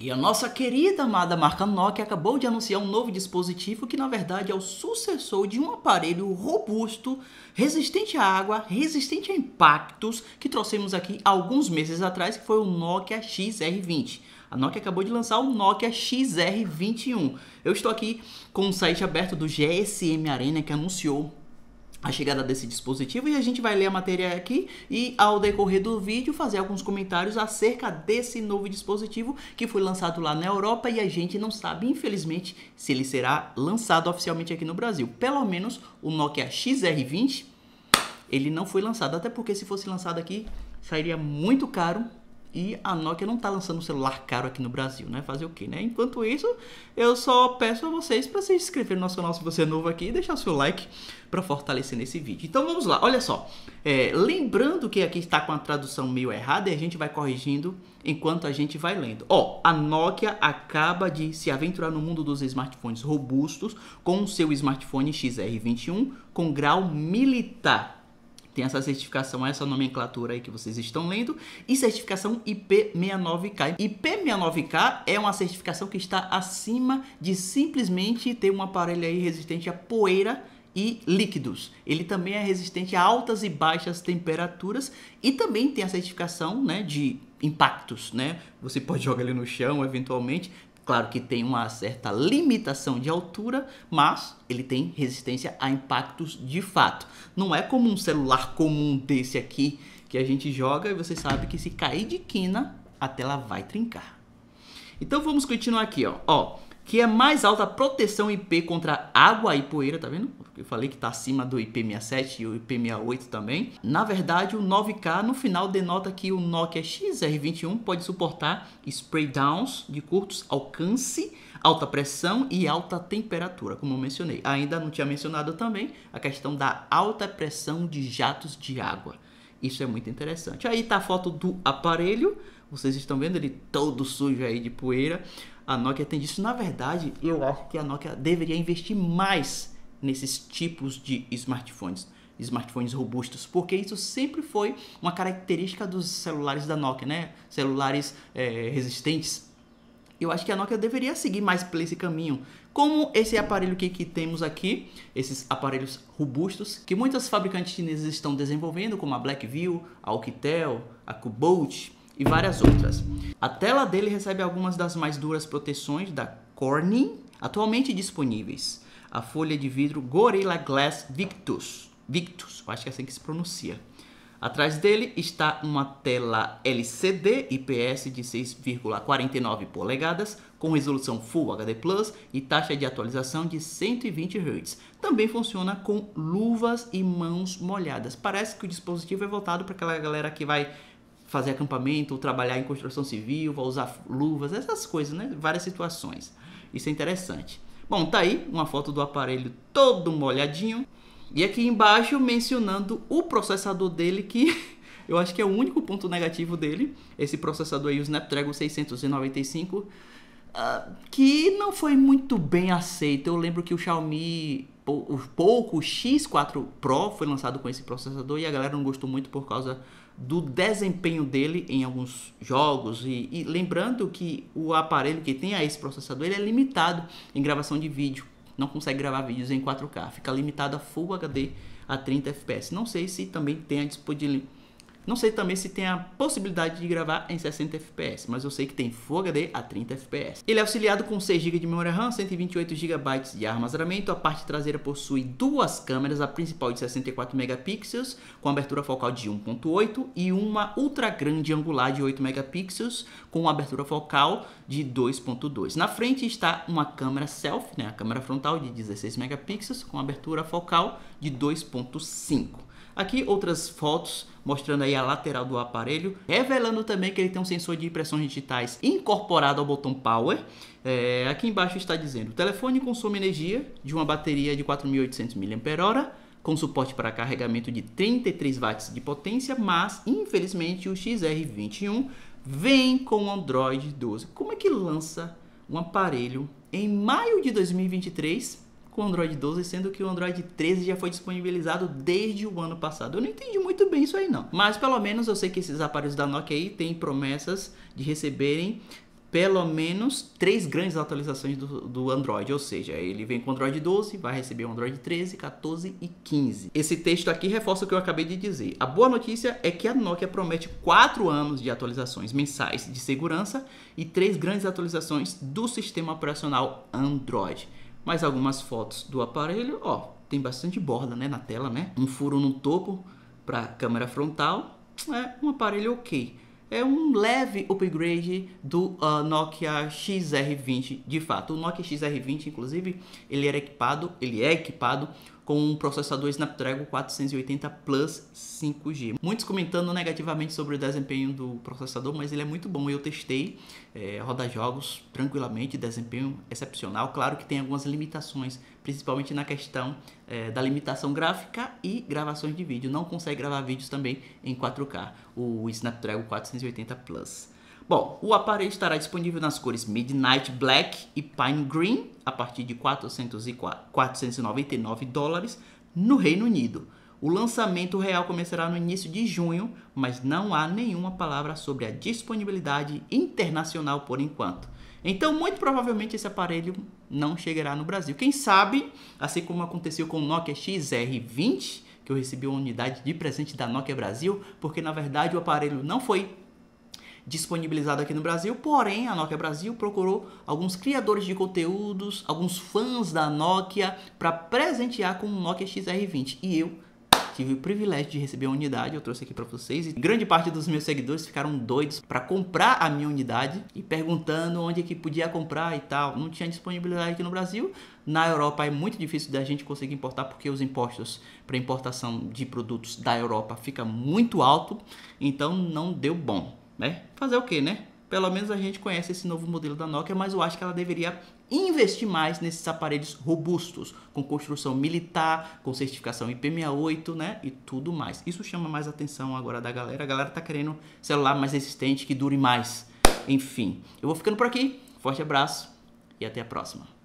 E a nossa querida amada marca Nokia acabou de anunciar um novo dispositivo que na verdade é o sucessor de um aparelho robusto, resistente à água, resistente a impactos, que trouxemos aqui alguns meses atrás, que foi o Nokia XR20. A Nokia acabou de lançar o Nokia XR21. Eu estou aqui com o um site aberto do GSM Arena que anunciou a chegada desse dispositivo e a gente vai ler a matéria aqui e ao decorrer do vídeo fazer alguns comentários acerca desse novo dispositivo que foi lançado lá na Europa e a gente não sabe infelizmente se ele será lançado oficialmente aqui no Brasil. Pelo menos o Nokia XR20 ele não foi lançado, até porque se fosse lançado aqui sairia muito caro e a Nokia não está lançando um celular caro aqui no Brasil, né? Fazer o quê, né? Enquanto isso, eu só peço a vocês para se inscrever no nosso canal se você é novo aqui e deixar o seu like para fortalecer nesse vídeo. Então vamos lá, olha só. É, lembrando que aqui está com a tradução meio errada e a gente vai corrigindo enquanto a gente vai lendo. Ó, a Nokia acaba de se aventurar no mundo dos smartphones robustos com o seu smartphone XR21 com grau militar tem essa certificação, essa nomenclatura aí que vocês estão lendo, e certificação IP69K. IP69K é uma certificação que está acima de simplesmente ter um aparelho aí resistente à poeira e líquidos. Ele também é resistente a altas e baixas temperaturas e também tem a certificação né, de impactos, né? Você pode jogar ele no chão, eventualmente, Claro que tem uma certa limitação de altura, mas ele tem resistência a impactos de fato. Não é como um celular comum desse aqui que a gente joga e você sabe que se cair de quina, a tela vai trincar. Então vamos continuar aqui, ó. ó que é mais alta proteção IP contra água e poeira, tá vendo? Eu falei que está acima do IP67 e o IP68 também. Na verdade, o 9K no final denota que o Nokia XR21 pode suportar spray downs de curtos alcance, alta pressão e alta temperatura, como eu mencionei. Ainda não tinha mencionado também a questão da alta pressão de jatos de água. Isso é muito interessante. Aí tá a foto do aparelho. Vocês estão vendo ele todo sujo aí de poeira a Nokia tem disso. Na verdade, eu acho que a Nokia deveria investir mais nesses tipos de smartphones smartphones robustos, porque isso sempre foi uma característica dos celulares da Nokia, né? Celulares é, resistentes. Eu acho que a Nokia deveria seguir mais por esse caminho. Como esse aparelho que, que temos aqui, esses aparelhos robustos, que muitas fabricantes chinesas estão desenvolvendo, como a Blackview, a Alcatel, a Kubolt, e várias outras. A tela dele recebe algumas das mais duras proteções da Corning, atualmente disponíveis. A folha de vidro Gorilla Glass Victus. Victus, acho que é assim que se pronuncia. Atrás dele está uma tela LCD IPS de 6,49 polegadas com resolução Full HD Plus e taxa de atualização de 120 Hz. Também funciona com luvas e mãos molhadas. Parece que o dispositivo é voltado para aquela galera que vai fazer acampamento, ou trabalhar em construção civil, vai usar luvas, essas coisas, né? Várias situações. Isso é interessante. Bom, tá aí uma foto do aparelho todo molhadinho. E aqui embaixo mencionando o processador dele que eu acho que é o único ponto negativo dele, esse processador aí, o Snapdragon 695, uh, ah, que não foi muito bem aceito. Eu lembro que o Xiaomi o pouco X4 Pro foi lançado com esse processador e a galera não gostou muito por causa do desempenho dele em alguns jogos e, e lembrando que o aparelho que tem a esse processador ele é limitado em gravação de vídeo não consegue gravar vídeos em 4K fica limitado a Full HD a 30 fps não sei se também tem a disponibilidade não sei também se tem a possibilidade de gravar em 60 FPS, mas eu sei que tem Full HD a 30 FPS. Ele é auxiliado com 6 GB de memória RAM, 128 GB de armazenamento. A parte traseira possui duas câmeras, a principal de 64 megapixels com abertura focal de 1.8 e uma ultra grande angular de 8 megapixels com abertura focal de 2.2. Na frente está uma câmera selfie, né, a câmera frontal de 16 megapixels com abertura focal de 2.5. Aqui outras fotos mostrando aí a lateral do aparelho, revelando também que ele tem um sensor de impressões digitais incorporado ao botão Power. É, aqui embaixo está dizendo: o telefone consome energia de uma bateria de 4.800 mAh com suporte para carregamento de 33 watts de potência, mas infelizmente o XR21 vem com Android 12. Como é que lança um aparelho em maio de 2023? com o Android 12, sendo que o Android 13 já foi disponibilizado desde o ano passado. Eu não entendi muito bem isso aí não, mas pelo menos eu sei que esses aparelhos da Nokia aí têm promessas de receberem pelo menos três grandes atualizações do, do, Android, ou seja, ele vem com Android 12, vai receber o Android 13, 14 e 15. Esse texto aqui reforça o que eu acabei de dizer. A boa notícia é que a Nokia promete quatro anos de atualizações mensais de segurança e três grandes atualizações do sistema operacional Android mais algumas fotos do aparelho, ó, tem bastante borda, né, na tela, né? Um furo no topo para câmera frontal, é um aparelho ok. É um leve upgrade do uh, Nokia XR20, de fato. O Nokia XR20, inclusive, ele era equipado, ele é equipado com um processador Snapdragon 480 Plus 5G. Muitos comentando negativamente sobre o desempenho do processador, mas ele é muito bom. Eu testei, é, roda jogos tranquilamente, desempenho excepcional. Claro que tem algumas limitações, principalmente na questão é, da limitação gráfica e gravações de vídeo. Não consegue gravar vídeos também em 4K, o Snapdragon 480 Plus. Bom, o aparelho estará disponível nas cores Midnight Black e Pine Green a partir de 404, 499 dólares no Reino Unido. O lançamento real começará no início de junho, mas não há nenhuma palavra sobre a disponibilidade internacional por enquanto. Então, muito provavelmente esse aparelho não chegará no Brasil. Quem sabe, assim como aconteceu com o Nokia XR20, que eu recebi uma unidade de presente da Nokia Brasil, porque na verdade o aparelho não foi disponibilizado aqui no Brasil, porém a Nokia Brasil procurou alguns criadores de conteúdos, alguns fãs da Nokia para presentear com o Nokia XR20 e eu tive o privilégio de receber a unidade, eu trouxe aqui para vocês e grande parte dos meus seguidores ficaram doidos para comprar a minha unidade e perguntando onde é que podia comprar e tal. Não tinha disponibilidade aqui no Brasil. Na Europa é muito difícil da gente conseguir importar porque os impostos para importação de produtos da Europa fica muito alto, então não deu bom né? Fazer o quê, né? Pelo menos a gente conhece esse novo modelo da Nokia, mas eu acho que ela deveria investir mais nesses aparelhos robustos, com construção militar, com certificação IP68, né? E tudo mais. Isso chama mais atenção agora da galera. A galera tá querendo celular mais resistente, que dure mais. Enfim, eu vou ficando por aqui. Forte abraço e até a próxima.